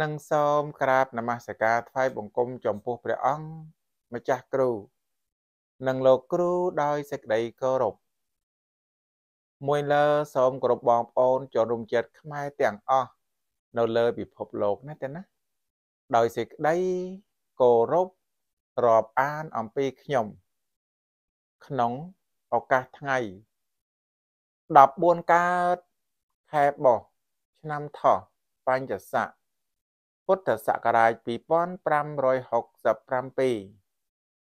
និងសូមក្រាបនមស្ការថ្វាយបង្គំចំពោះព្រះអង្គម្ចាស់គ្រូ និងលោកគ្រូដោយសេចក្តីគោរពមួយលើសូមគោរពបងប្អូនជនរួមជាតិខ្មែរទាំងអស់នៅលើពិភពលោកណាទេណា ដោយសេចក្តីគោរពរាប់អានអំពីខ្ញុំ ក្នុងឱកាសថ្ងៃ14កើតខែបោះឆ្នាំថោះបញ្ញស័កពុទ្ធសករាជ2567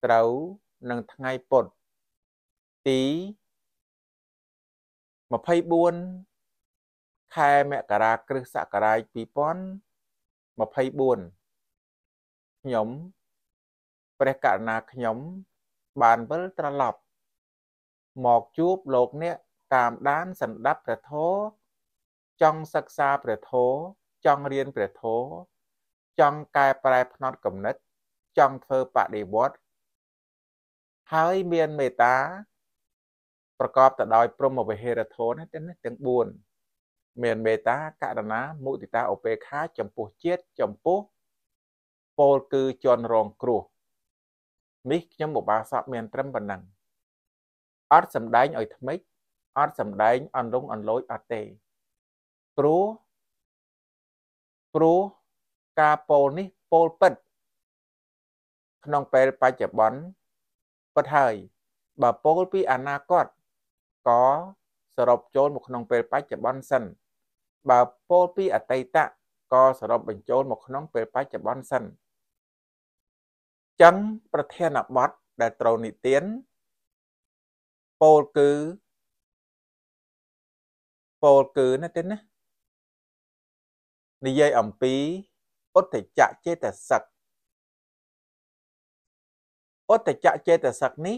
ត្រូវនឹងថ្ងៃពុទ្ធទី24ខែមករាគ្រិស្តសករាជ2024ខ្ញុំព្រះករណាខ្ញុំ បានវិលត្រឡប់មកជួបលោកអ្នកតាមដានសន្តាប់ព្រះធម៌ចង់សិក្សាព្រះធម៌ចង់រៀនព្រះធម៌ចង់កែប្រែផ្នត់គំនិតចង់ធ្វើបដិវត្តហើយមានមេត្តាប្រកបទៅដោយព្រមវិហេរធនទាំង4មានមេត្តាករណាមុទិតាឧបេក្ខាចំពោះជាតិចំពោះពលគឺជន់រងគ្រោះនេះខ្ញុំឧបាសកមានត្រឹមប៉ុណ្ណឹងអត់សំដែងឲ្យថ្មិចអត់សំដែងអន្លងអន្លោចអត់ទេព្រោះព្រោះការពោលនេះពោលពិត ក្នុងពេលបច្ចុប្បន្នពិតហើយបើពោលពីអនាគតក៏សរុបចូលមកក្នុងពេលបច្ចុប្បន្នសិនបើពោលពីអតីតក៏សរុបបញ្ចូលមកក្នុងពេលបច្ចុប្បន្នសិនចឹងប្រធានបទដែលត្រូវនិទានពោលគឺពោលគឺណាទេណានិយាយអំពីឧត្តចៈចេតសិកឧត្តចៈចេតសិកនេះ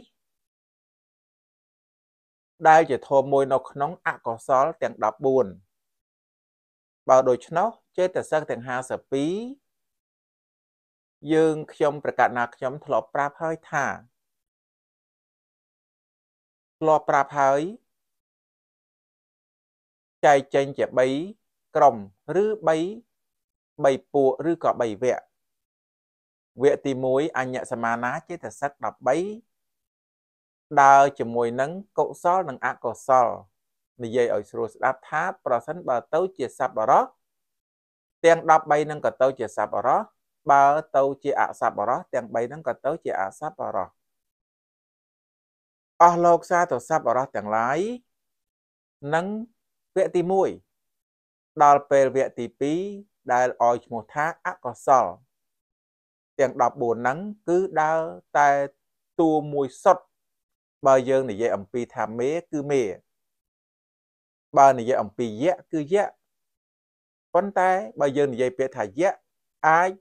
ដែលជាធម៌មួយនៅក្នុងអកុសលទាំង14បើដូច្នោះចេតសិកទាំង52យើងខ្ញុំប្រកាសណាខ្ញុំធ្លាប់ប្រាប់ហើយថាធ្លាប់ប្រាប់ហើយចែកចេញជា3ក្រុមឬ3 3ពួកឬក៏3វគ្គវគ្គទី1អញ្ញសមានាចេតសិក13ដើរជាមួយនឹងកុសលនិងអកុសលនិយាយឲ្យស្រួលស្ដាប់ថា ប្រសិនបើទៅជាសប្បរោះទាំង13នឹងក៏ទៅជាសប្បរោះបើទៅជាអសប្បរោះទាំង3នឹងក៏ទៅជាអសប្បរោះអស់លោកសាទសប្បរោះទាំងឡាយនិងវគ្គទី1ដល់ពេលវគ្គទីដែលឲ្យឈ្មោះថាអកុសល ទាំង14ហ្នឹងគឺដើរតែតួមួយសុទ្ធបើយើងនិយាយអំពីថាមេគឺមេបើនិយាយអំពីយៈគឺយៈប៉ុន្តែបើយើងនិយាយពាក្យថាយៈអាច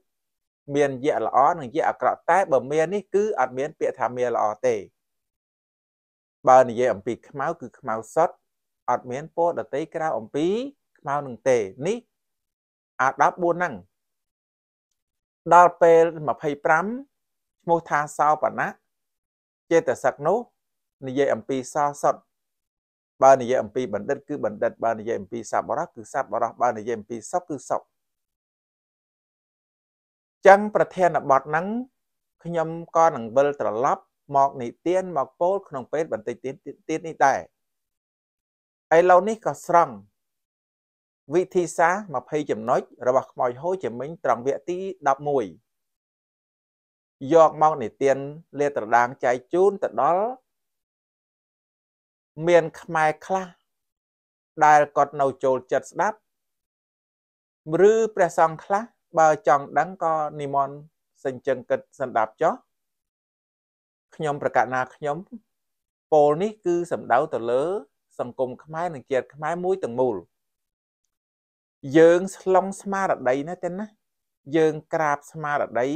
មានយៈល្អនិងយៈអាក្រក់តែ បើមេនេះគឺអត់មាន ពាក្យថាមេល្អទេបើនិយាយអំពីខ្មៅ គឺខ្មៅសុទ្ធអត់មានពណ៌ដតីក្រៅអំពីខ្មៅនឹងទេនេះអាដល់4ហ្នឹងដល់ពេល25ឈ្មោះថាសោបណៈចេតសិកនោះនិយាយអំពីសោសុតបើនិយាយអំពីបណ្ឌិតគឺ បណ្ឌិតបើនិយាយអំពីសប្បុរសគឺសប្បុរសបើនិយាយអំពីសុខគឺសុខចឹងប្រធានបទហ្នឹងខ្ញុំក៏នឹងវិលត្រឡប់ មកនិទានមកពោលក្នុងពេលបន្តិចទៀតនេះដែរឥឡូវនេះក៏ស្រង់វិធីសាស្ត្រ20ចំណុចរបស់ខ្មោចហូចជាមិញត្រង់វគ្គទី11យកមកនិទានលេត្រដាងចែកជូនទៅដល់មានខ្មែរខ្លះដែលគាត់នៅចូលចិត្តស្ដាប់ឬព្រះសង្ឃខ្លះបើចង់ដឹងក៏និមន្តសេចក្ដីគិតសន្តាប់ចោះខ្ញុំប្រកាសណាខ្ញុំពោលនេះគឺសំដៅទៅលើ សង្គមខ្មែរនិងជាតិខ្មែរមួយទាំងមូល។យើងស្លងស្មារតីណាទេណា យើងក្រាបស្មារតី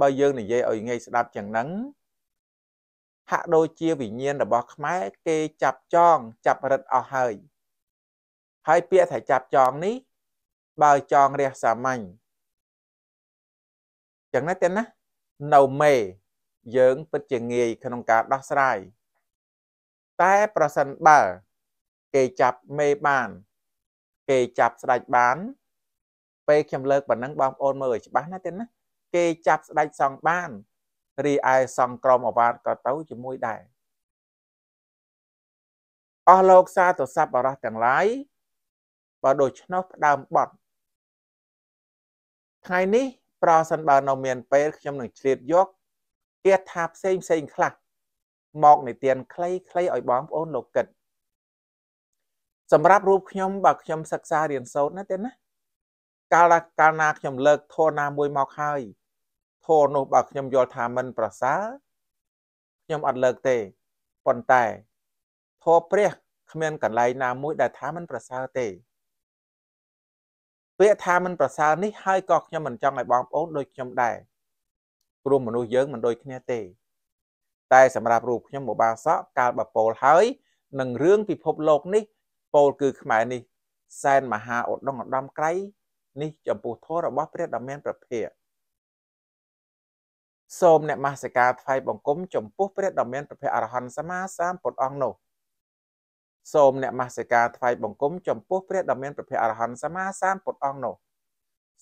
បើយើងនិយាយឲ្យងាយស្ដាប់ចឹងហ្នឹងហាក់ដូចជាវិញ្ញាណរបស់ខ្មែរ គេចាប់ចងចាប់រឹតអស់ហើយ ហើយពាក្យថាចាប់ចងនេះ បើចងរះសាមញ្ញចឹងណាទេណា នៅមេ យើងពិតជាងាយក្នុងការដោះស្រាយតែប្រសិនបើ គេចាប់មេបានគេចាប់ស្ដេចបានពេលខ្ញុំលើកប៉ុណ្ណឹងបងប្អូនមើលឲ្យច្បាស់ណាទៀតណាគេចាប់ស្ដេចសង់បានរីឯសង់ក្រមអាវាតក៏ទៅជាមួយដែរអស់លោកសាទស័ព្ទបរោះទាំងឡាយបើដូច្នោះផ្ដើមបត់ថ្ងៃនេះ ប្រសិនបើនៅមាន ពេលខ្ញុំនឹងឆ្លៀតយកទៀតថាផ្សេងផ្សេងខ្លះមកនិទានខ្លីៗឲ្យបងប្អូនលោកគិតសម្រាប់រូបខ្ញុំបើខ្ញុំសិក្សារៀនសូត្រណាទេណាកាលកាលណាខ្ញុំលើកធរណាមួយមកហើយធរនោះបើខ្ញុំយល់ថាមិនប្រសើរខ្ញុំអត់លើកទេប៉ុន្តែធរព្រះគ្មានកន្លែងណាមួយដែលថាមិនប្រសើរទេពាក្យថាមិនប្រសើរនេះហើយក៏ខ្ញុំមិនចង់ឲ្យបងប្អូនដូចខ្ញុំដែរព្រោះមនុស្សយើងមិនដូចគ្នាទេតែសម្រាប់រូបខ្ញុំមកបាសក់កាលបពោលហើយនឹងរឿងពិភពលោកនេះពោលគឺខ្មែរនេះសែនមហាឧត្តមឧត្តមក្រៃនេះចំពោះធម៌របស់ព្រះដ៏មានប្រភាសូមអ្នកមាសិកាថ្វាយបង្គំចំពោះព្រះដ៏មានប្រភពអរហន្តសម្មាសម្ពុទ្ធអង្គនោះសូមអ្នកមាសិកាថ្វាយបង្គំចំពោះព្រះដ៏មានប្រភពអរហន្តសម្មាសម្ពុទ្ធអង្គនោះ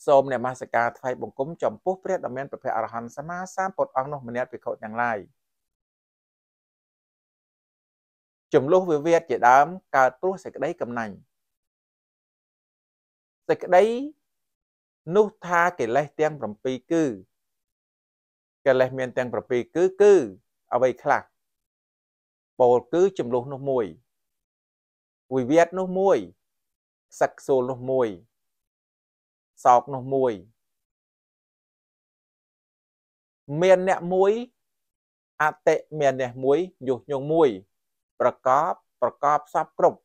សូមអ្នកមាសិកាថ្វាយបង្គំចំពោះព្រះដ៏មានប្រភពអរហន្តសម្មាសម្ពុទ្ធអង្គនោះម្នាក់ភិក្ខុទាំងឡាយ។ចំលោះវិវាទជាដើមកើតព្រោះសេចក្តីកំណាញ់សេចក្តីនោះថាកិលេសទាំង7គឺកិលេសមានទាំង7គឺគឺអ្វីខ្លះពោលគឺចំលោះនោះមួយវិវាទនោះមួយសឹកសូលនោះមួយសោកនោះមួយមានអ្នកមួយអតិមានអ្នកមួយយុះញងមួយប្រកបប្រកបសពគ្រប់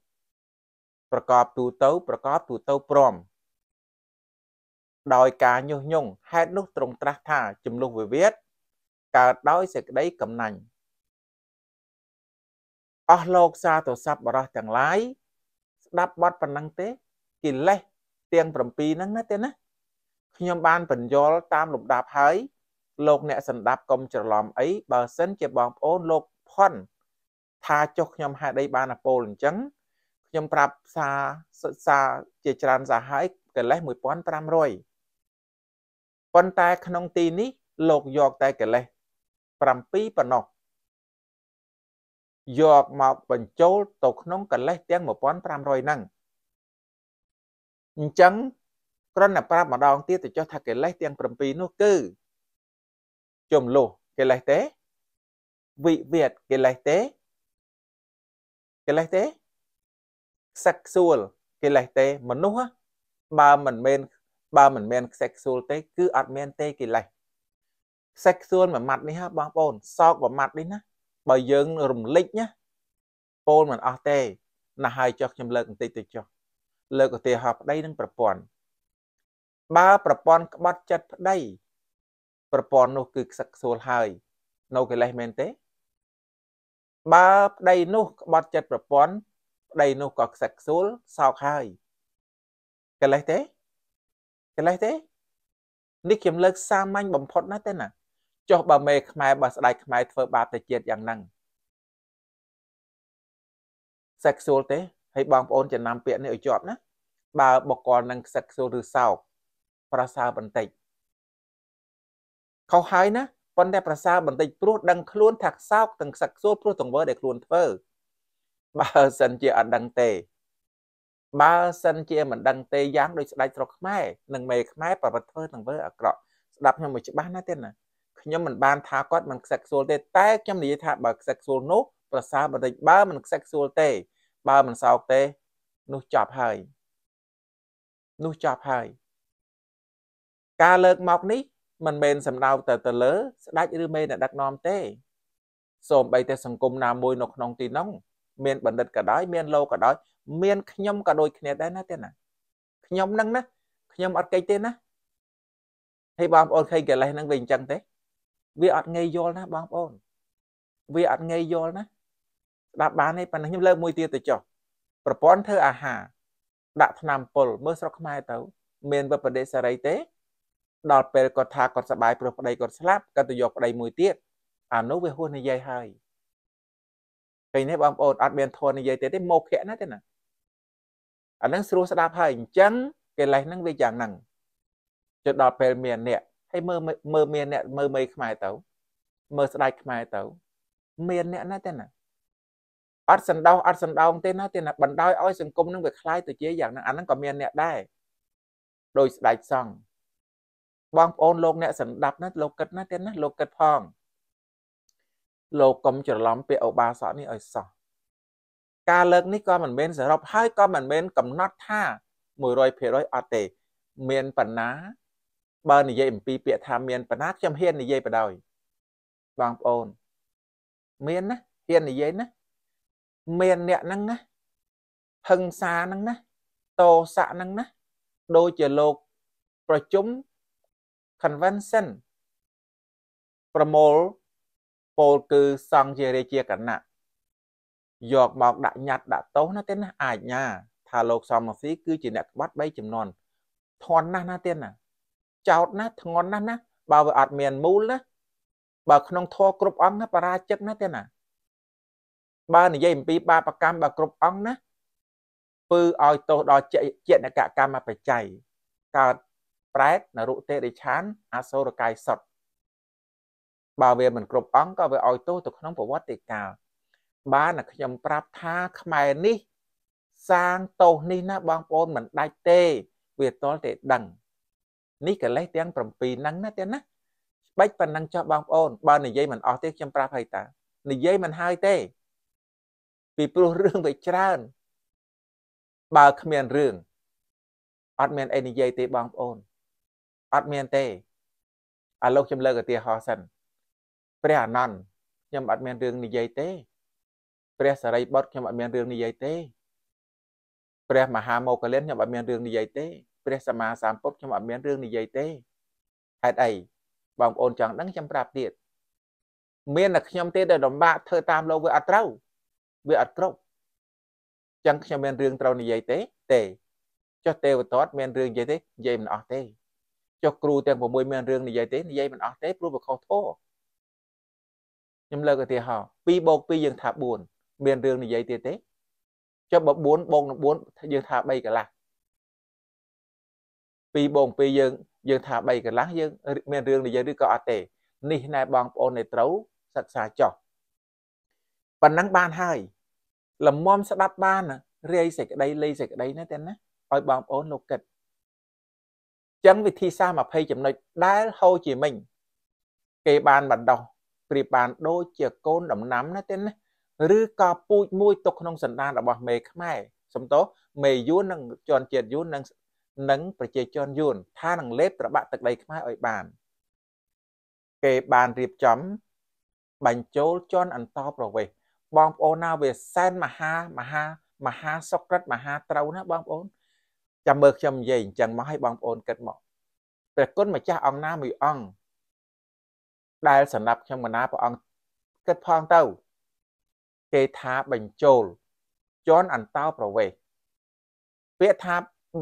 ប្រកបទូទៅប្រកបទូទៅព្រម ដោយការញុះញង់ហេតុនោះ ទ្រង់ត្រាស់ថាចំនួនវិវាទកើតដោយសេចក្តីកំណាញ់អស់លោកសាទស័ព្ទបរោះទាំងឡាយស្ដាប់បទប៉ុណ្ណឹងទេកិលេសទាំង7ហ្នឹងណាទេណាខ្ញុំបានបញ្យល់តាមលំដាប់ហើយលោក អ្នកសម្ដាប់កុំច្រឡំអីបើសិនជាបងប្អូនលោកផុនថាចុះខ្ញុំហេតុអីបានអពលអញ្ចឹងខ្ញុំប្រាប់សាសាជាច្រើនសាហើយកលេស1500ប៉ុន្តែក្នុងទីនេះលោកយកតែកលេស7ប៉ុណ្ណោះយកមកបញ្ចូលទៅក្នុងកលេស ទាំង1500ហ្នឹងអញ្ចឹងគ្រាន់តែប្រាប់ម្ដងទៀតទៅចុះថាកិលេសទាំង7នោះគឺចំលោះកិលេសទេវិវាទកិលេសទេកិលេសទេខ្សឹកខ្សួលកិលេសទេ មនុស្សបើមិនមែនបើមិនមែនខ្សឹកខ្សួលទេ គឺអត់មានទេកិលេសខ្សឹកខ្សួលមួយម៉ាត់នេះហ่าបងប្អូនសោកមួយម៉ាត់នេះណា បើយើង រំលិចណាពោលមិនអស់ទេណាស់ហើយចុះខ្ញុំលើកបន្តិចទៅចុះលើកឧទាហរណ៍ប្តីនិងប្រពន្ធបើប្រពន្ធក្បត់ចិត្តប្តីប្រពន្ធនោះគឺខ្សឹកខ្សួលហើយ នៅកិលេសមែនទេបើប្តីនោះក្បត់ចិត្តប្រពន្ធប្តីនោះក៏ខ្សឹកខ្សួលសោកហើយកលេសទេកលេសទេនេះខ្ញុំលើកសាមញ្ញបំផុត ណាស់ទេណាចុះបើមេខ្មែរបើស្ដេចខ្មែរធ្វើបាបទៅជាតិយ៉ាងហ្នឹងខ្សឹកខ្សួលទេហើយបងប្អូនចំណាំ ពាក្យនេះឲ្យជាប់ណាបើបកលនឹងខ្សឹកខ្សួលឬសោកប្រសើរបន្តិចខុសហើយណាប៉ុន្តែប្រសើរបន្តិចព្រោះដឹងខ្លួន ថាខ្សោកទាំងខ្សឹកខ្សួលព្រោះទង្វើដែលខ្លួនធ្វើបើសិនជាអត់ដឹងទេបើសិនជាមិនដឹងទេយ៉ាងដូចស្ដេចស្រុកខ្មែរនិងមេខ្មែរប្រព្រឹត្តធ្វើទង្វើអាក្រក់ស្ដាប់ខ្ញុំមួយច្បាស់ណាស់ទៀតណាខ្ញុំមិនបានថាគាត់មិនខ្សឹកខ្សួលទេ តែខ្ញុំនិយាយថា បើខ្សឹកខ្សួលនោះប្រសើរបន្តិចបើមិនខ្សឹកខ្សួលទេ បើមិនសោកទេ នោះចប់ហើយនោះចប់ហើយការលើកមកនេះមិនមែនសំដៅតែទៅលើស្ដេចឬមេអ្នកដឹកនាំទេ សូម្បីតែសង្គមណាមួយនៅក្នុង ទីនោះមានបណ្ឌិតក៏ដោយមានលោកក៏ដោយមានខ្ញុំក៏ដូចគ្នាដែរណាទេណាខ្ញុំនឹងណាខ្ញុំអត់កិច្ចទេណាហើយបងប្អូនឃើញកិលេសហ្នឹងវាអញ្ចឹងទេ វាអត់ងាយយល់ណាបងប្អូន វាអត់ងាយយល់ណាស្ដាប់បានទេប៉ុន្តែខ្ញុំលើកមួយទៀតទៅចុះប្រព័ន្ធធ្វើអាហារដាក់ថ្នាំពុលមើលស្រុកខ្មែរទៅ មានវបដិសារីទេដល់ពេលគាត់ថាគាត់សប្បាយព្រោះប្តីគាត់ស្លាប់គាត់ទៅយកប្តីមួយទៀតអានោះវាហួសនិយាយហើយពេលនេះបងប្អូនអត់មានធននិយាយទៀតទេមោភៈណាទេណាអានឹងស្រួលស្ដាប់ហើយអញ្ចឹងកិលេសហ្នឹងវាយ៉ាងហ្នឹងចុះដល់ពេលមានអ្នកហើយមើលមើលមានអ្នកមើលមេខ្មែរទៅមើលស្ដាច់ខ្មែរទៅ មានអ្នកណាទេណាអត់សណ្ដោសអត់សណ្ដោងទេណាទេណាបណ្ដោយឲ្យសង្គមនឹងវាคล้ายទៅជាយ៉ាងហ្នឹងអាហ្នឹងក៏មានអ្នកដែរដោយស្ដាច់សង្ឃបងប្អូនលោកអ្នកសន្តាប់ណាលោកគិតណាទៀតណាលោកគិតផងលោកកុំច្រឡំពាក្យឧបាសកនេះឲ្យសោះការលើកនេះក៏មិនមែនសរុបហើយក៏មិនមែនកំណត់ថា100%អត់ទេ មានបណ្ណាបើនិយាយអំពីពាក្យថាមានបណ្ណាខ្ញុំហ៊ាននិយាយបដ ாய் បងប្អូន មានណាហ៊ាននិយាយណា មានអ្នកហ្នឹងណាហឹង្សាហ្នឹងណាតោសៈហ្នឹងណា ដូចជាលោកប្រជុំ convention ប្រមូលពលគឺសង្ឃជារាជាគណៈយកមកដាក់ញត្តិដាក់ទោសណាទេ ណា អាជ្ញាថាលោកសំស៊ីគឺជាអ្នកក្បត់3ចំនួនធន់ណាស់ណាទេណា ចោតណាស់ធ្ងន់ណាស់ណា បើវាអត់មានមូលណាបើក្នុងធម៌គ្រប់អង្គណាបរាជិកណាទេណាបើនិយាយអំពីបាបកម្មបើគ្រប់អង្គណា ពើឲ្យទោសដល់ចិត្តនកកម្មបច្ច័យកើតប្រែតនរុទេរិឆានអសូរកាយសុតបើវាមិនគ្រប់អង្គក៏វាឲ្យទោសទៅក្នុងប្រវត្តិកាលបានខ្ញុំប្រាប់ថាខ្មែរនេះ សាងទោសនេះណាបងប្អូនមិនដាច់ទេវាតល់តែដឹងនេះកិលេសទាំង7ហ្នឹងណាទៀតណាច្បិចប៉ុណ្ណឹងចុះបងប្អូន បើនិយាយមិនអស់ទេខ្ញុំប្រាប់ហើយតា និយាយមិនហើយទេ ពីព្រោះរឿងវាច្រើន បើគ្មានរឿងអត់មានអីនិយាយទេបងប្អូនអត់មានទេឥឡូវខ្ញុំលើកឧទាហរណ៍សិន ព្រះអានន្ទខ្ញុំអត់មានរឿងនិយាយទេ ព្រះសារីបុត្រខ្ញុំអត់មានរឿងនិយាយទេព្រះមហាមោគលានខ្ញុំអត់មានរឿងនិយាយទេព្រះសម្មាសម្ពុទ្ធខ្ញុំអត់មានរឿងនិយាយទេហេតុអីបងប្អូនចង់ដឹងខ្ញុំប្រាប់ទៀតមានតែខ្ញុំទេដែលលំបាកធ្វើតាមលោកវាអត់ត្រូវវាអត់គ្រប់ចឹងខ្ញុំមានរឿងត្រូវនិយាយទេ ទេចុះទេវតាត់មានរឿងនិយាយទេនិយាយមិនអស់ទេចុះគ្រូទាំង6មានរឿងនិយាយទេនិយាយមិនអស់ទេព្រោះវាខុសធម៌ខ្ញុំលើកឧទាហរណ៍2បូក2យើងថា4មានរឿងនិយាយទៀតទេចុះបើ4បូកនឹង4យើងថា3កន្លះ2បូក2យើងយើងថា3កន្លះយើងមានរឿងនិយាយឬក៏អត់ទេ នេះណែបងប្អូននៃត្រូវសិក្សាចោះប៉ុណ្ណឹងបានហើយលំមស្ដាប់បាន រាយសេចក្តីលេីសេចក្តីណាទាំងណាឲ្យបងប្អូនលោកគិតចឹងវិធីសាស្ត្រ20ចំណុចដែលហូជីមិញគេបានបណ្ដោះប្រៀបបានដូចជាកូនដំណាំណាទេណាឬក៏ពូជមួយទុកក្នុងសន្តានរបស់មេខ្មែរសំតោមេយួននិងជនជាតិយួននិងនិងប្រជាជនយួនថានឹងលេបត្របាក់ទឹកដីខ្មែរឲ្យបានគេបានរៀបចំបញ្ចូលជនអន្តរប្រវេសបងប្អូនណាវាសែនមហាមហា មហាសុក្រិតមហាត្រូវណា បងប្អូនចាំមើលខ្ញុំនិយាយអញ្ចឹងមកឲ្យបងប្អូនគិតមកព្រះគុណម្ចាស់អង្គណាមួយអង្គដែលសម្រាប់ខ្ញុំមណាព្រះអង្គគិតផងទៅគេថាបញ្ចូលជន់អន្តោប្រវេសពាក្យថា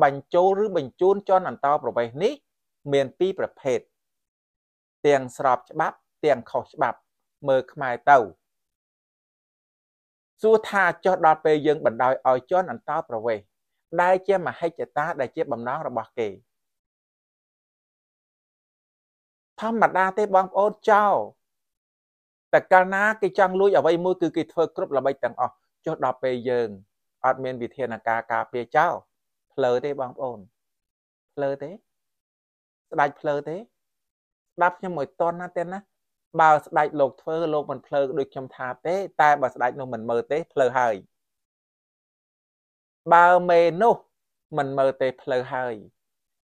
បញ្ចូលឬបញ្ជូនជន់អន្តោប្រវេសនេះ មានពីរប្រភេទទាំងស្របច្បាប់ ទាំងខុសច្បាប់មើលខ្មែរទៅសួរថាចុះដល់ពេលយើងបណ្ដោយឲ្យជន់អន្តោប្រវេសដែលជាមហិច្ឆតា ដែលជាបំណងរបស់គេធម្មតាទេបងប្អូនចោលតែកាលណាគេចង់លួចអ្វីមួយគឺគេធ្វើគ្រប់ល្បិចទាំងអស់ចុះដល់ពេលយើងអត់មានវិធានការការពារចោលផ្លើទេបងប្អូនផ្លើទេ ស្ដាច់ផ្លើទេស្ដាប់ខ្ញុំមួយតន់ណាទេណា បើស្ដាច់លោកធ្វើលោកមិនផ្លើដូចខ្ញុំថាទេតែបើស្ដាច់នោះមិនមើលទេផ្លើហើយបើមេនោះមិនមើលទេផ្លូវហើយ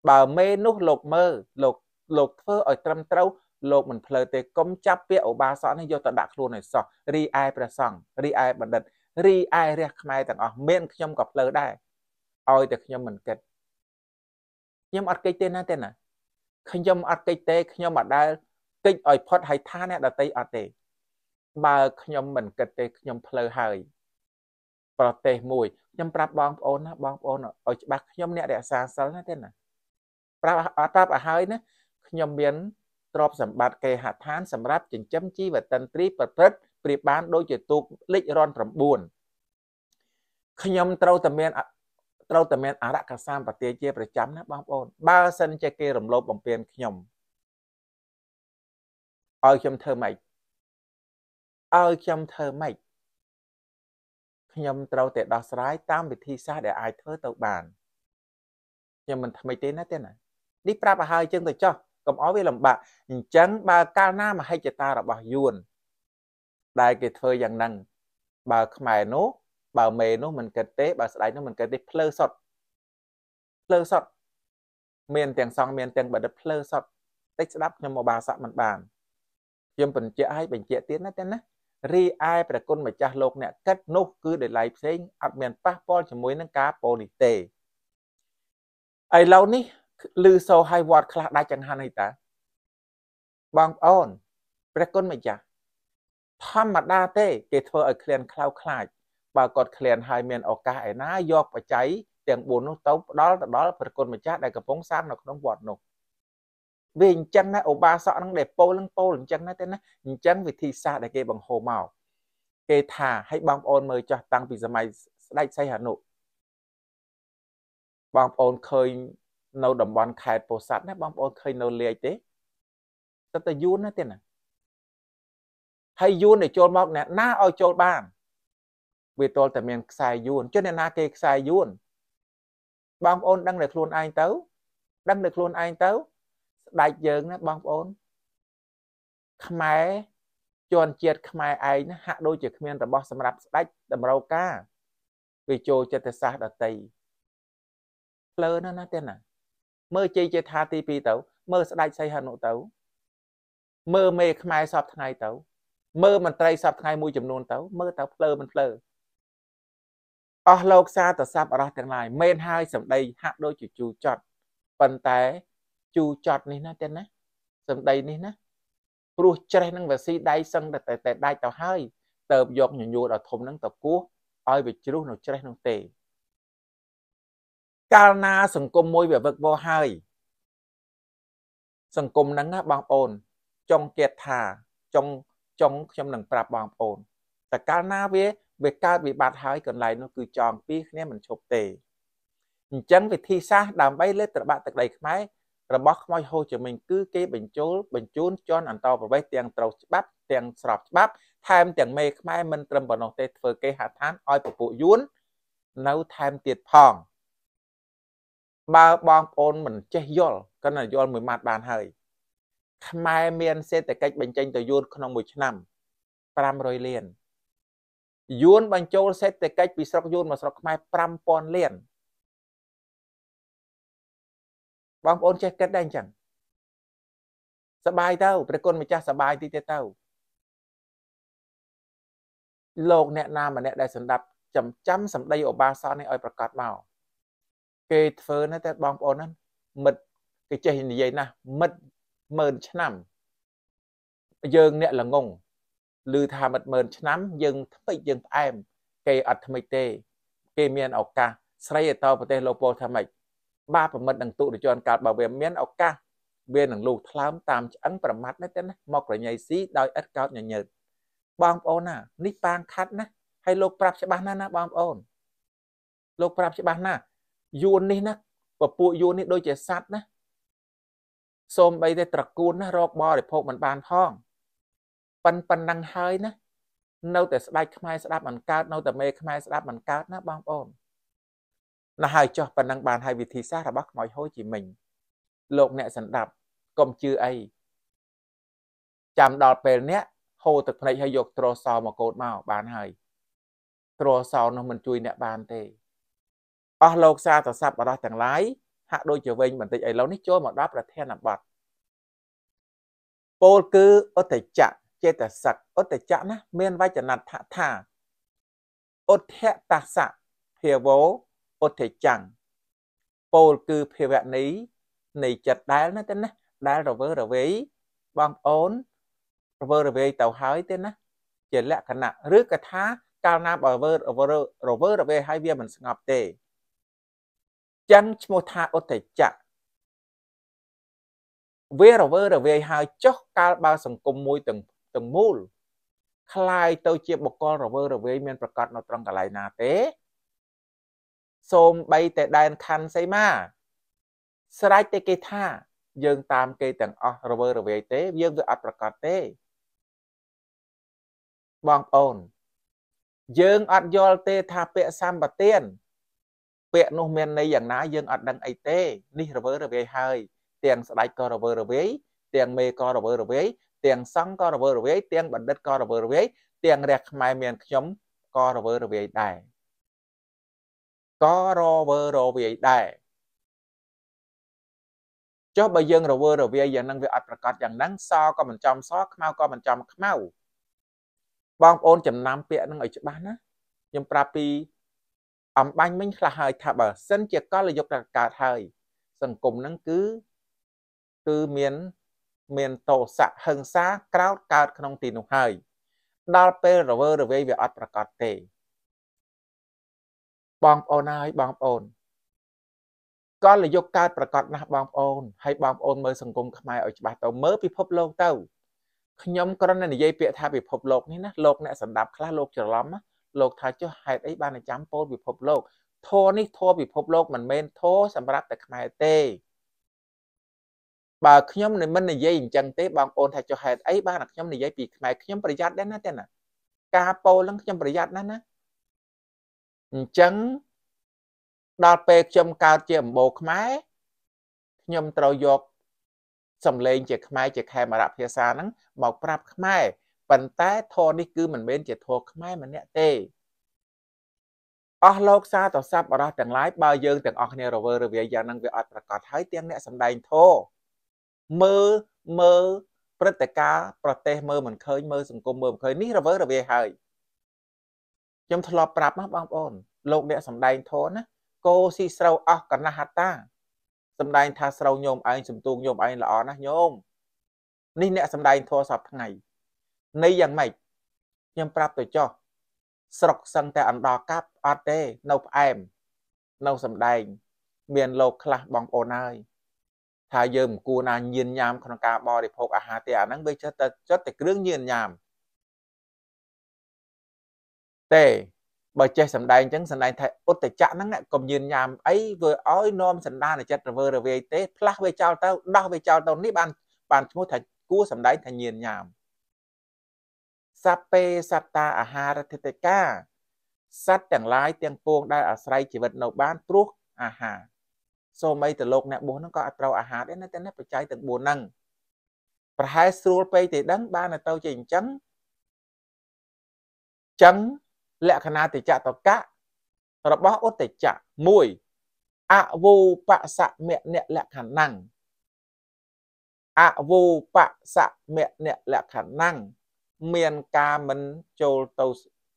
បើមេនោះលោកមើលលោកលោកធ្វើឲ្យត្រឹមត្រូវលោកមិនផ្លូវទេកុំចាប់ពាក្យឧបាសកនេះយកទៅដាក់ខ្លួនឲ្យសោះរីឯព្រះសង្ឃរីឯបណ្ឌិតរីឯរះខ្មែរទាំងអស់មានខ្ញុំក៏ផ្លូវដែរឲ្យតែខ្ញុំមិនគិតខ្ញុំអត់កិច្ចទេណាទេណាខ្ញុំអត់កិច្ចទេ ខ្ញុំអត់ដែលកិច្ចឲ្យផុតហើយថាអ្នកដតីអត់ទេ បើខ្ញុំមិនគិតទេខ្ញុំផ្លូវហើយ ប្រទេសមួយខ្ញុំប្រាប់បងប្អូនណាបងប្អូនឲ្យច្បាស់ខ្ញុំអ្នករក្សាសិលណាទេណាប្រាប់អត់ប្រាប់ឲ្យហើយណាខ្ញុំមានទ្រព្យសម្បត្តិគេហដ្ឋាន សម្រាប់ចិញ្ចឹមជីវតន្ត្រីប្រព្រឹត្តប្រៀបបាន ដូចជាទូកលេខរន9ខ្ញុំត្រូវតែមានត្រូវតែមានអរកសម្បទាជា ប្រចាំណាបងប្អូន បើសិនជាគេរំលោភបំពានខ្ញុំឲ្យខ្ញុំធ្វើម៉េចឲ្យខ្ញុំធ្វើម៉េចខ្ញុំត្រូវតែដោះស្រាយតាមវិធីសាស្ត្រដែលអាចធ្វើទៅបានខ្ញុំមិនថ្មីទេណាទេណានេះប្រាប់ឲ្យហើយជាងទៅចោះកុំឲ្យវាលំបាកអញ្ចឹងបើកាលណាមហិច្ឆតារបស់យួនដែលគេធ្វើយ៉ាងហ្នឹងបើខ្មែរនោះបើមេនោះមិនគិតទេបើស្ដេចនោះមិនគិតទេភ្លើសតភ្លើសតមានទាំងសងមាន ទាំងបដិភ្លើសតតិចស្ដាប់ខ្ញុំមកបាសាក់មិនបានខ្ញុំបញ្ជាក់ឲ្យបញ្ជាក់ទៀតណាទេណារីឯព្រះគុណម្ចាស់លោកអ្នកកិតនោះគឺដោយឡែកផ្សេងអត់មានប៉ះពាល់ជាមួយនឹងការពោនេះទេឥឡូវនេះឮសូរឲ្យវត្តខ្លះដាច់ចង្ហាន់ហើយតាបងប្អូនព្រះគុណម្ចាស់ធម្មតាទេគេធ្វើឲ្យក្លៀនខ្លៅខ្លាចបើគាត់ក្លៀនឲ្យមានឱកាសឯណាយកបច្ច័យទាំង4នោះទៅផ្ដល់ទៅដល់ព្រះគុណម្ចាស់ដែលកំពុងសាងនៅក្នុងវត្តនោះវាអញ្ចឹងណាឧបាសកនឹងដែលពោលនឹងពោលអញ្ចឹងណាទេណាអញ្ចឹងវិធីសាស្ត្រដែលគេ បង្ហូរមកគេថាឲ្យបងប្អូន មើលចោះតាំងពីសម័យស្ដេចសីហនុបងប្អូនឃើញនៅតំបន់ខេត្តពោធិ៍សាត់ណាបងប្អូនឃើញនៅលាយទេតើតយួនណាទេណាហើយយួនដែលចូលមកអ្នកណាឲ្យចូលបាន វាទាល់តែមានខ្សែយួនចុះអ្នកណាគេខ្សែយួនបងប្អូនដឹងតែខ្លួនឯងទៅដឹងតែខ្លួនឯងទៅដែកយើងណាបងប្អូន ខ្មែរជនជាតិខ្មែរឯងណាហាក់ដូចជាគ្មានរបស់សម្រាប់ស្ដេចតម្រូវការវាចូលចិត្តសាសដតីផ្លើណាណាទេណា មើលជ័យជាថាទី2ទៅ មើលស្ដេចសីហនុទៅមើលមេខ្មែរសពថ្ងៃទៅ មើលមន្ត្រីសពថ្ងៃមួយចំនួនទៅ មើលទៅផ្លើមិនផ្លើអស់លោកសាទៅសាប់អរោះទាំងឡាយមែនហើយសម្ដីហាក់ដូចជាជូរចត់ប៉ុន្តែជូរចត់នេះណាទៀតណាសំដីនេះណាព្រោះច្រេះនឹងវាស៊ីដៃសឹងតែ តែដាច់ទៅហើយតើបយកញញួរដល់ធំនឹងទៅគោះឲ្យវាជ្រុះនៅច្រេះនោះទេកាលណា សង្គមមួយវាវឹកវរហើយសង្គមហ្នឹងណាបងប្អូនចង់គិតថាចង់ចង់ខ្ញុំនឹងប្រាប់បងប្អូនតែកាលណាវាវាកើតវិបត្តិហើយកន្លែងនោះគឺចងពីគ្នាមិនឈប់ទេអញ្ចឹងវិធីសាស្ត្រដើម្បីលើកត្របាក់ទឹកដីខ្មែររបស់ខ្មោចហូជីមិញគឺគេបញ្ចូលបញ្ជូនជនអន្តរប្រវេសទាំងត្រូវច្បាប់ទាំងស្របច្បាប់ ថែមទាំងមេខ្មែរមិនត្រឹមប៉ុណ្ណោះទេធ្វើគេហដ្ឋានឲ្យពពួកយួននៅថែមទៀតផងបើបងប្អូនមិនចេះយល់គណយល់មួយម៉ាត់បានហើយ ខ្មែរមានសេដ្ឋកិច្ចបញ្ចេញទៅយួន ក្នុងមួយឆ្នាំ500លានយួនបញ្ចូលសេដ្ឋកិច្ចពីស្រុកយួនមកស្រុកខ្មែរ5000លានបងប្អូនចេះគិតដែរអញ្ចឹងសបាយទៅព្រះគុណម្ចាស់សបាយតិចទៅលោកអ្នកណាម្នាក់ដែលសម្ដាប់ ចំចាំសម្ដីឧបាសកនេះឲ្យ ប្រកាសមកគេធ្វើណាតែបងប្អូនហ្នឹងមិត្តគេចេះនិយាយណាស់មិត្តម៉ឺនឆ្នាំ យើងអ្នកល្ងងឮថាមិត្តម៉ឺនឆ្នាំ យើងថ្មិចយើងផ្អែម គេអត់ថ្មិចទេ គេមានឱកាសស្រីទៅប្រទេសលោកពលថាម៉េចបាប្រមិតនឹងទុតិយជនកាលបើវាមានឱកាសវានឹងលូថ្លើមតាមឆ្អឹងប្រមាត់នេះទៅណាមកប្រញ៉ៃស៊ីដោយឥតកោតញញើតបងប្អូនណានេះប៉ាងខាត់ណាហើយលោកប្រាប់ច្បាស់ណាស់ណាបងប្អូនលោកប្រាប់ច្បាស់ណាស់យួននេះណាពពួកយួននេះដូចជាសัตว์ណាសូមបីតែត្រកួនណា រកបរិភោគមិនបានផងប៉ិនប៉ុណ្ណឹងហើយណានៅតែស្ដាច់ខ្មែរស្ដាប់មិនកើតនៅតែមេខ្មែរស្ដាប់មិនកើតណាបងប្អូនណាស់ហើយចោះប៉ុណ្ណឹងបានហើយវិធីសាស្ត្ររបស់ខ្មោចហូជីមិញលោកអ្នកសន្តាប់កុំជឿអីចាំដល់ពេលអ្នកហូរទឹកភ្នែកហើយយក ត្រសោមកកូតមកបានហើយត្រសោនោះមិនជួយអ្នកបានទេអស់លោកសាទរស័ព្ទបរោះទាំងឡាយហាក់ដូចជាវិញបន្តិចឥឡូវនេះចូលមកដល់ប្រធានបទពោលគឺឧត្តចៈចេតសិកឧត្តចៈណាមានវចនៈថាថាឧទ្ធតសៈភាវោឧទ្ធចੰពោលគឺភាវនីនៃចិត្តដែលណាទៅណាដែលរវើរវាយបងប្អូនរវើរវាយទៅហើយ ទេ ណា ជាលក្ខណៈឬក៏ថាកាលណាបើរវើរវើរវាយហើយវាមិនស្ងប់ទេចឹងឈ្មោះថាឧទ្ធចៈវារវើរវាយហើយចុះកាលបើ សង្គមមួយទាំងទាំងមូលคลายទៅជាបុគ្គលរវើរវាយមានប្រកាសនៅត្រង់កន្លែងណាទេសូមបីតែដែនខណ្ឌសីមាស្រេចតែគេថាយើង តាមគេទាំងអស់រវើរវាយទេយើងវាអត់ប្រកាសទេបងប្អូន យើងអត់យល់ទេថាពាក្យសម្បទានពាក្យនោះមានន័យយ៉ាងណាយើងអត់ដឹងអីទេនេះរវើរវាយហើយ ទាំងស្ដេចក៏រវើរវាយទាំងមេក៏រវើរវាយទាំងសង្ឃក៏រវើរវាយទាំងបណ្ឌិតក៏រវើរវាយទាំងរះខ្មែរមានខ្ញុំក៏រវើរវាយដែរក៏រវើរវាយដែរចុះបើយើងរវើរវាយយ៉ាងហ្នឹងវាអត់ប្រកាសយ៉ាងហ្នឹងសក៏មិនចំសខ្មៅក៏មិនចំខ្មៅបងប្អូនចំណាំពាក្យហ្នឹងឲ្យច្បាស់ណាខ្ញុំប្រាប់ពី អំបញ្ញមិញខ្លះហើយថាបើ សិនជាកលយុគកើតហើយសង្គមហ្នឹងគឺគឺមាន មានតោសៈហិង្សាក្រោតកើតក្នុង ទីនោះហើយដល់ពេលរវើរវាយវាអត់ប្រកាសទេបងប្អូនហើយបងប្អូនកលយុគកើតប្រកាសណាស់បងប្អូនហើយបងប្អូនមើលសង្គមខ្មែរឲ្យច្បាស់ទៅមើលពិភពលោកទៅខ្ញុំគ្រាន់តែនិយាយពាក្យថាពិភពលោកនេះណាលោកអ្នកសម្ដាប់ខ្លះលោកច្រឡំណាលោកថាចុះហេតុអីបានតែចាំពោលពិភពលោកធរនេះធរពិភពលោកមិនមែនធរសម្រាប់តែខ្មែរទេបើខ្ញុំនឹងមិននិយាយអញ្ចឹងទេបងប្អូនថាចុះហេតុអីបានតែខ្ញុំនិយាយពីខ្មែរខ្ញុំប្រយ័ត្នដែរណាទេណា ការពោលនឹងខ្ញុំប្រយ័ត្នណាស់ណាអញ្ចឹងដល់ពេលខ្ញុំកើតជាអម្បូរខ្មែរខ្ញុំត្រូវយកសំឡេងជាខ្មែរជាខេមរៈភាសាហ្នឹងមកប្រាប់ខ្មែរប៉ុន្តែធរនេះគឺមិនមែនជាធរខ្មែរម្នាក់ទេអស់លោកសាទរស័ព្ទអរោះទាំងឡាយបើយើងទាំងអស់គ្នារវើរវាយយ៉ាងហ្នឹងវាអត់ប្រកាសហើយទាំងអ្នកសំដែងធរមើលមើលព្រឹត្តិការណ៍ប្រទេសមើលមិនឃើញមើលសង្គមមើលមិនឃើញនេះរវើរវាយហើយខ្ញុំធ្លាប់ប្រាប់ណាបងប្អូនលោកអ្នកសំដែងធនណាគោស៊ីស្រូវអស់កណាហតាសំដែងថាស្រូវញោមឯងសំទូកញោមឯងល្អណាស់ញោមនេះអ្នកសំដែងធរសពថ្ងៃនៃយ៉ាងម៉េចខ្ញុំប្រាប់ទៅចោះស្រុកសឹងតែអណ្ដោកាប់អត់ទេ នៅផ្អែមនៅសំដែងមានលោកខ្លះបងប្អូនហើយថាយើងមិនគួរណាញៀនញាមក្នុងការបរិភោគអាហារទេអាហ្នឹងវាចិត្តតែចិត្តតែគ្រឿងញៀនញាមទេបើចេះសំដែងអញ្ចឹងសំដែងថាឧត្តចៈហ្នឹងកុំយឺនញ៉ាំអីធ្វើឲ្យនាំសណ្ដានចិត្តរវើរវាយទេផ្លាស់វាចោលទៅដោះវាចោលទៅនេះបាន បានឈ្មោះថាគួសំដែងថាញៀនញ៉ាំសពេសត្តាអាហារតិតិកាសត្វទាំងឡាយទាំងពួងដែលអាស្រ័យជីវិតនៅបានព្រោះអាហារសូម្បីតលោកអ្នកបុស្សហ្នឹងក៏អត់ត្រូវអាហារដែរនៅតែនេះបច្ច័យទាំង4ហ្នឹងប្រហែលស្រួលពេកទេដឹងបានទៅជាអញ្ចឹងចឹងលក្ខណៈតិចតកៈរបស់ឧត្តចៈ1អវោបសមនលក្ខណੰអវោបសមនលក្ខណੰមានការមិនចូលទៅ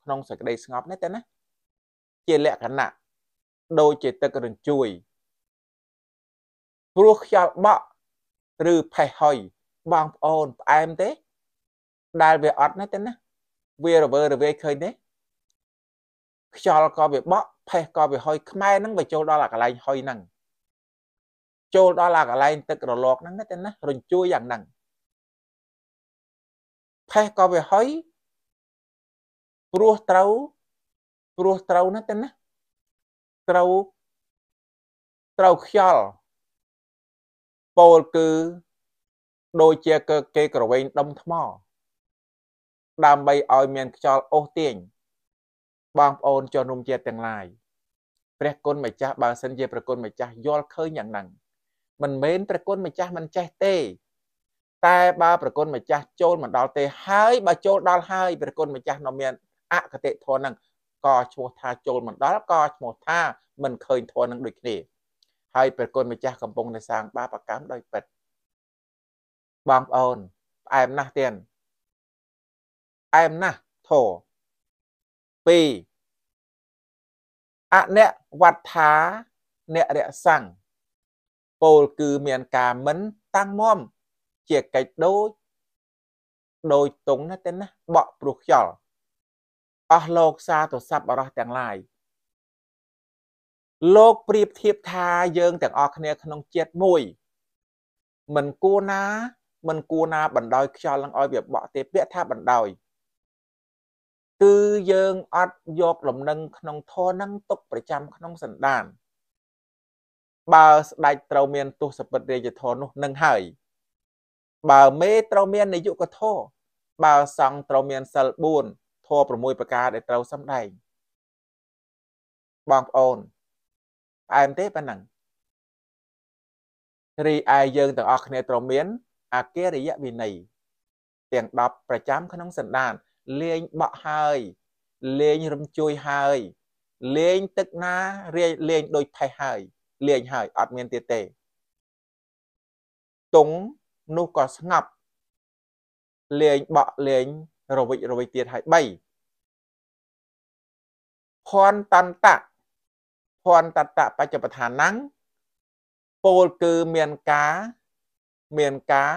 ក្នុងសេចក្តីស្ងប់នេះតែណាជាលក្ខណៈដូចជាទឹករញ្ជួយព្រោះខ្យល់បក់ឬផេះហុយបងប្អូនផ្អែមទេ ដែលវាអត់ណាទេណា វារវើរវាយឃើញទេខ្យល់ក៏វាបក់ផេះក៏វាហុយខ្មែរហ្នឹងវាចូលដល់អាកន្លែងហុយហ្នឹងចូលដល់អាកន្លែងទឹករលកហ្នឹងណាណារញ្ជួយយ៉ាងហ្នឹងផេះក៏វាហុយព្រោះត្រូវព្រោះត្រូវណាទៅណាត្រូវត្រូវខ្យល់ពោលគឺដូចជាគេក្រវែងដុំថ្ម ដើម្បីឲ្យមានខ្យល់អូសទាញបងប្អូនជនរួមជាតិទាំងឡាយព្រះគុណម្ចាស់បើសិនជាព្រះគុណម្ចាស់យល់ឃើញយ៉ាងហ្នឹងមិនមែនព្រះគុណម្ចាស់មិនចេះទេ តែបើព្រះគុណម្ចាស់ចូលមិនដល់ទេ ហើយបើចូលដល់ហើយព្រះគុណម្ចាស់នៅមាន អកតិធនហ្នឹងក៏ឈ្មោះថាចូលមិនដល់ក៏ឈ្មោះថា មិនឃើញធននឹងដូចគ្នាហើយព្រះគុណម្ចាស់កំពុងតែសាងបាបកម្មដោយពិតបងប្អូនផ្អែមណាស់ទៀតផ្អែមណាស់ធរ2អនវត្ថាអ្នករក្សាំងពោលគឺមានការមិនតាំងមមជាកិច្ចដូចដោយតុងណាទេណាបក់ព្រោះខ្យល់អស់លោកសាទស័ព្ទអរោះទាំងឡាយលោកប្រៀបធៀបថាយើងទាំងអស់គ្នាក្នុងជាតិមួយមិនគួរណាមិនគួរណាបណ្ដោយខ្យល់នឹងឲ្យវាបក់ទេពាក្យថាបណ្ដោយគឺយើងអត់យកលំនឹងក្នុងធរនឹងទុកប្រចាំក្នុងសន្តាន បើស្ដេចត្រូវមានទស្សពិតរាជធរនោះនឹងហើយបើមេត្រូវមាន នយុគធរបើសង្ឃត្រូវមានសិល4ធរ6ប្រការដែលត្រូវសំដែងបងប្អូនផ្អែមទេប៉ុណ្ណឹងរីឯយើងទាំងអស់គ្នាត្រូវមានអកិរិយវិន័យទាំង10ប្រចាំ ក្នុងសន្តានលេងបក់ហើយលេងរំជួយហើយលេងទឹកណារៀងលេងដូចផេះហើយលេងហើយអត់មានទៀតទេតុងនោះក៏ស្ងប់លេងបក់លេងរវិចរវិចទៀតហើយ3ភ័ន្តន្តៈភ័ន្តន្តៈបច្ចបឋានังពោលគឺមានការ មានការ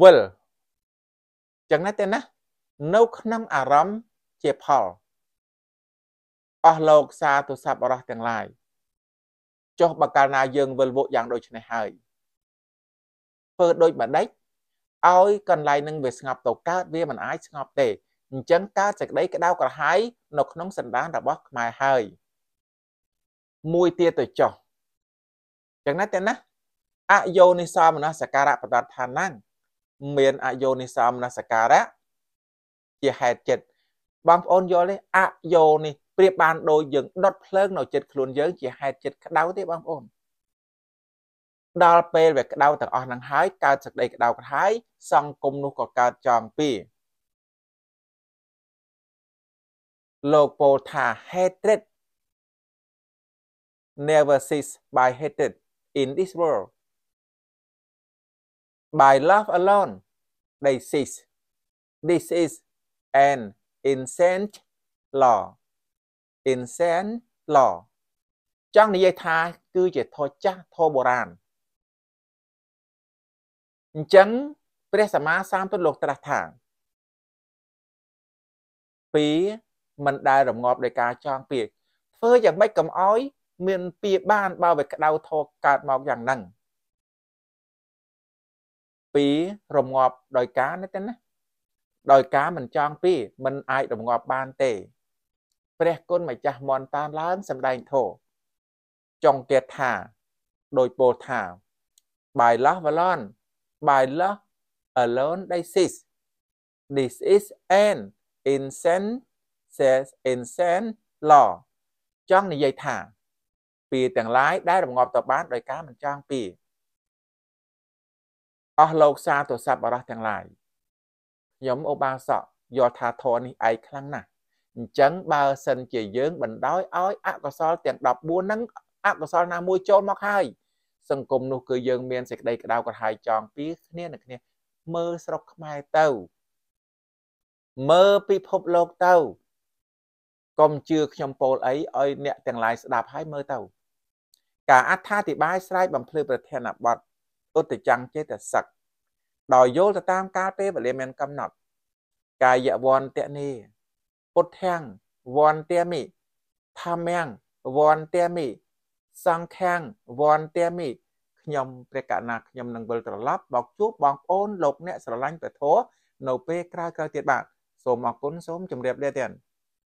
វិលចឹងណាទេណានៅក្នុងអារម្មណ៍ជាផលអស់លោកសាទុស័ព្ទអរះទាំងឡាយចុះបើកាលណាយើងវិលវក់យ៉ាងដូចនេះហើយធ្វើដូចម្ដេចឲ្យកន្លែងនឹងវាស្ងប់ទៅកើតវាមិនអាចស្ងប់ទេអញ្ចឹងកើតសេចក្តីក្តៅក្រហាយនៅក្នុងសន្តានរបស់ខ្មែរហើយមួយទៀតទៅចុះអញ្ចឹងណាតែណាអយោនិសោមនសការៈបដដ្ឋានังមាន អយោនិសោមនសការៈជាហេតុចិត្តបងប្អូនយល់ទេអយោនេះប្រៀបបានដូចយើងដុតភ្លើងនៅចិត្តខ្លួនយើងជាហេតុចិត្តក្តៅទេបងប្អូនដល់ពេលវាក្តៅទាំងអស់នឹងហើយកើតសេចក្តីក្តៅក្រហាយសង្គមនោះក៏កើតចំពីលោកពោលថា hatred never cease by hatred in this world by love alone they cease this is and incent law incent law ចង់និយាយថាគឺជាធម៌ចាស់ធម៌បុរាណអញ្ចឹងព្រះសម្មាសម្ពុទ្ធលោកត្រាស់ថាពីមិនដែលរងាប់ដោយការចងពៀធ្វើយ៉ាងម៉េចកុំអោយមានពៀបាន បើវាក្តៅធោកើតមកយ៉ាងហ្នឹងពីរងាប់ដោយការនេះទៅណាដោយការមិនចង់ពីមិនអាចរងាប់បានទេ ព្រះគុណម្ចាស់មនតានឡើងសម្ដែងធោចង់គេថាដោយពោលថា by love alone by love alone this is this is an insane says insane law ចង់និយាយថា ពីទាំងឡាយដែលរងាប់ទៅបានដោយការមិនចង់ពីអស់លោកសាទរស័ព្ទអរោះទាំងឡាយខ្ញុំឧបាសកយល់ថាធម៌នេះឯកខ្លាំងណាស់អញ្ចឹងបើ សិនជាយើងបណ្ដោយឲ្យអកុសល ទាំង14ហ្នឹងអកុសលណាមួយចូលមកហើយសង្គមនោះគឺយើងមានសេចក្តីក្តៅក្រហាយចង់ពីគ្នានឹងគ្នាមើលស្រុកខ្មែរទៅមើលពិភពលោកទៅកុំជឿខ្ញុំពោលអីឲ្យអ្នកទាំងឡាយស្ដាប់ហើយមើលទៅ ការអត្ថាធិប្បាយស្រ័យបំភ្លឺប្រធានបទឧត្តចੰចេតសឹកដោយយល់ទៅតាមកាលពេលវេលាមានកំណត់ កាយវន្តនីពុទ្ធាំងវន្តមិធម្មំវន្តមិសង្ឃំវន្តមិខ្ញុំព្រះកណា ខ្ញុំនឹងវិលត្រឡប់មកជួបបងប្អូនលោក អ្នកស្រឡាញ់ព្រះធម៌នៅពេលក្រោយៗទៀតបាទសូមអរគុណសូមជម្រាបលាទៀត